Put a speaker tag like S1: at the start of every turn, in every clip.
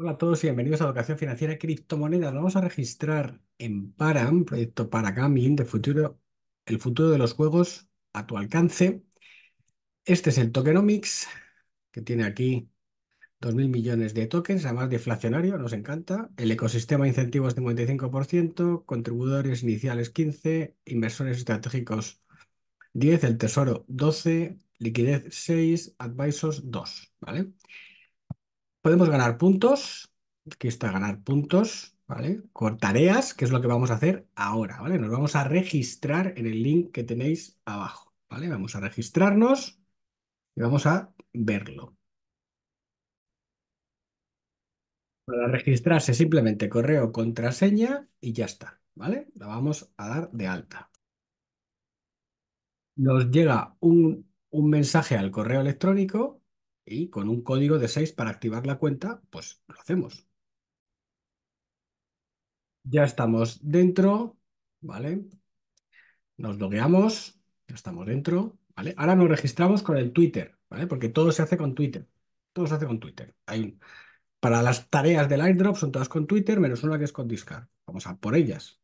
S1: Hola a todos y bienvenidos a Educación Financiera Criptomonedas. Vamos a registrar en Param, proyecto para gaming de futuro, el futuro de los juegos a tu alcance. Este es el Tokenomics, que tiene aquí 2.000 millones de tokens, además deflacionario, nos encanta. El ecosistema de incentivos 55%, contribuidores iniciales 15, inversores estratégicos 10, el tesoro 12, liquidez 6, advisors 2, ¿vale? Podemos ganar puntos. Aquí está ganar puntos, ¿vale? Con tareas, que es lo que vamos a hacer ahora, ¿vale? Nos vamos a registrar en el link que tenéis abajo, ¿vale? Vamos a registrarnos y vamos a verlo. Para registrarse simplemente correo, contraseña y ya está, ¿vale? La vamos a dar de alta. Nos llega un, un mensaje al correo electrónico y con un código de 6 para activar la cuenta, pues lo hacemos. Ya estamos dentro, ¿vale? Nos logueamos, ya estamos dentro, ¿vale? Ahora nos registramos con el Twitter, ¿vale? Porque todo se hace con Twitter, todo se hace con Twitter. Para las tareas del airdrop son todas con Twitter, menos una que es con Discard. Vamos a por ellas.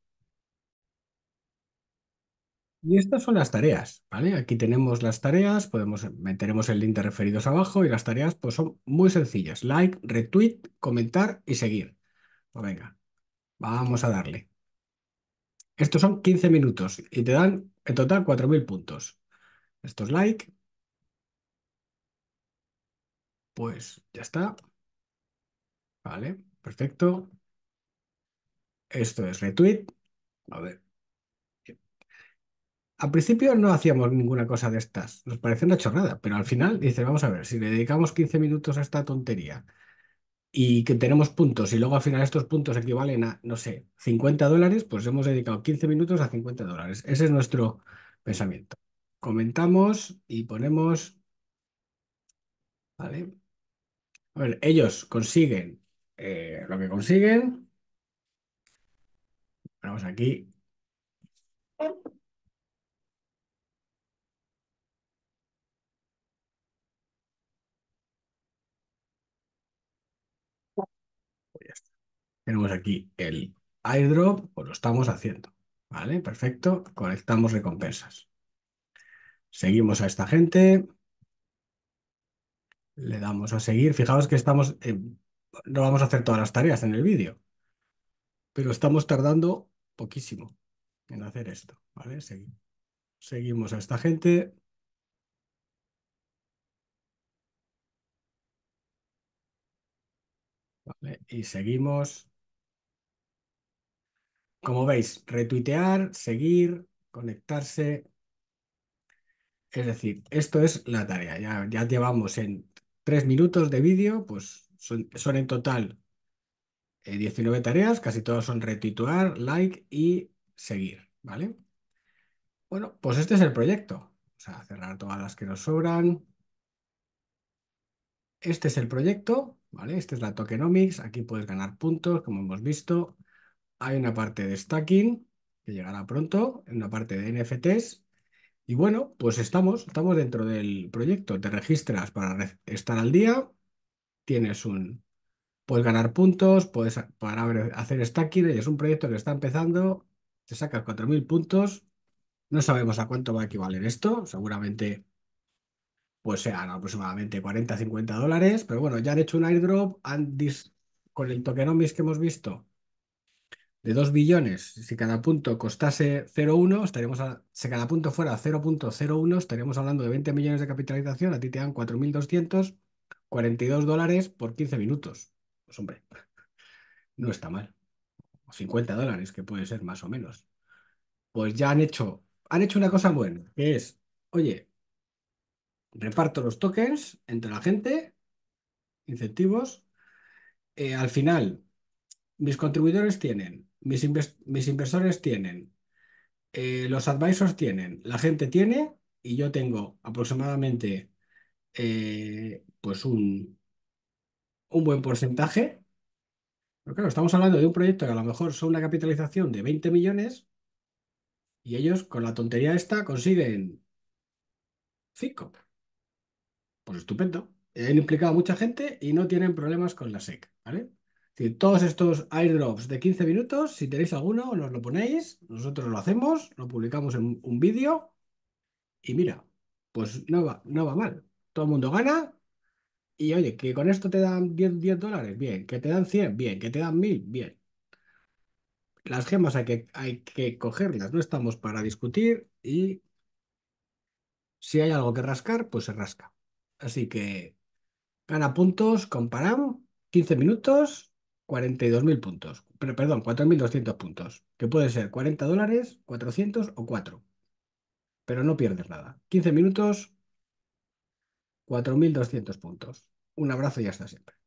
S1: Y estas son las tareas, ¿vale? Aquí tenemos las tareas, podemos, meteremos el link de referidos abajo y las tareas pues son muy sencillas. Like, retweet, comentar y seguir. Pues venga, vamos a darle. Estos son 15 minutos y te dan en total 4.000 puntos. Esto es like. Pues ya está. Vale, perfecto. Esto es retweet. A ver, al principio no hacíamos ninguna cosa de estas, nos parece una chorrada, pero al final dice vamos a ver, si le dedicamos 15 minutos a esta tontería y que tenemos puntos y luego al final estos puntos equivalen a, no sé, 50 dólares, pues hemos dedicado 15 minutos a 50 dólares. Ese es nuestro pensamiento. Comentamos y ponemos... ¿Vale? A ver, ellos consiguen eh, lo que consiguen. vamos aquí Tenemos aquí el airdrop, o pues lo estamos haciendo. ¿Vale? Perfecto. Conectamos recompensas. Seguimos a esta gente. Le damos a seguir. Fijaos que estamos... no vamos a hacer todas las tareas en el vídeo, pero estamos tardando poquísimo en hacer esto. ¿Vale? Seguimos. a esta gente. y seguimos. Como veis, retuitear, seguir, conectarse. Es decir, esto es la tarea. Ya, llevamos en tres minutos de vídeo, pues son, en total 19 eh, tareas, casi todas son retuitear, like y seguir, ¿vale? Bueno, pues este es el proyecto. O sea, cerrar todas las que nos sobran. Este es el proyecto, ¿vale? Este es la tokenomics. Aquí puedes ganar puntos, como hemos visto hay una parte de stacking que llegará pronto, una parte de NFTs. Y bueno, pues estamos, estamos dentro del proyecto. Te registras para estar al día, tienes un, puedes ganar puntos, puedes para hacer stacking, es un proyecto que está empezando, te sacas 4.000 puntos, no sabemos a cuánto va a equivaler esto, seguramente pues sean aproximadamente 40, 50 dólares, pero bueno, ya han hecho un airdrop, con el tokenomics que hemos visto, de 2 billones, si cada punto costase 0,1, estaríamos si cada punto fuera 0.01, estaríamos hablando de 20 millones de capitalización, a ti te dan 4.242 dólares por 15 minutos. Pues hombre, no está mal. O 50 dólares, que puede ser más o menos. Pues ya han hecho, han hecho una cosa buena, que es, oye, reparto los tokens entre la gente, incentivos, eh, al final mis contribuidores tienen mis, inversores tienen, eh, los advisors tienen, la gente tiene y yo tengo aproximadamente eh, pues un, un buen porcentaje. Pero claro, estamos hablando de un proyecto que a lo mejor son una capitalización de 20 millones y ellos con la tontería esta consiguen 5. Pues estupendo. Han implicado a mucha gente y no tienen problemas con la SEC, ¿vale? todos estos airdrops de 15 minutos, si tenéis alguno, nos lo ponéis, nosotros lo hacemos, lo publicamos en un vídeo y mira, pues no va, no va mal. Todo el mundo gana y oye, que con esto te dan 10, 10 dólares, bien, que te dan 100, bien, que te dan 1000, bien. Las gemas hay que, hay que cogerlas, no estamos para discutir y si hay algo que rascar, pues se rasca. Así que gana puntos, comparamos, 15 minutos 42.000 puntos, pero, perdón, 4.200 puntos, que puede ser 40 dólares, 400 o 4. Pero no pierdes nada. 15 minutos, 4.200 puntos. Un abrazo y hasta siempre.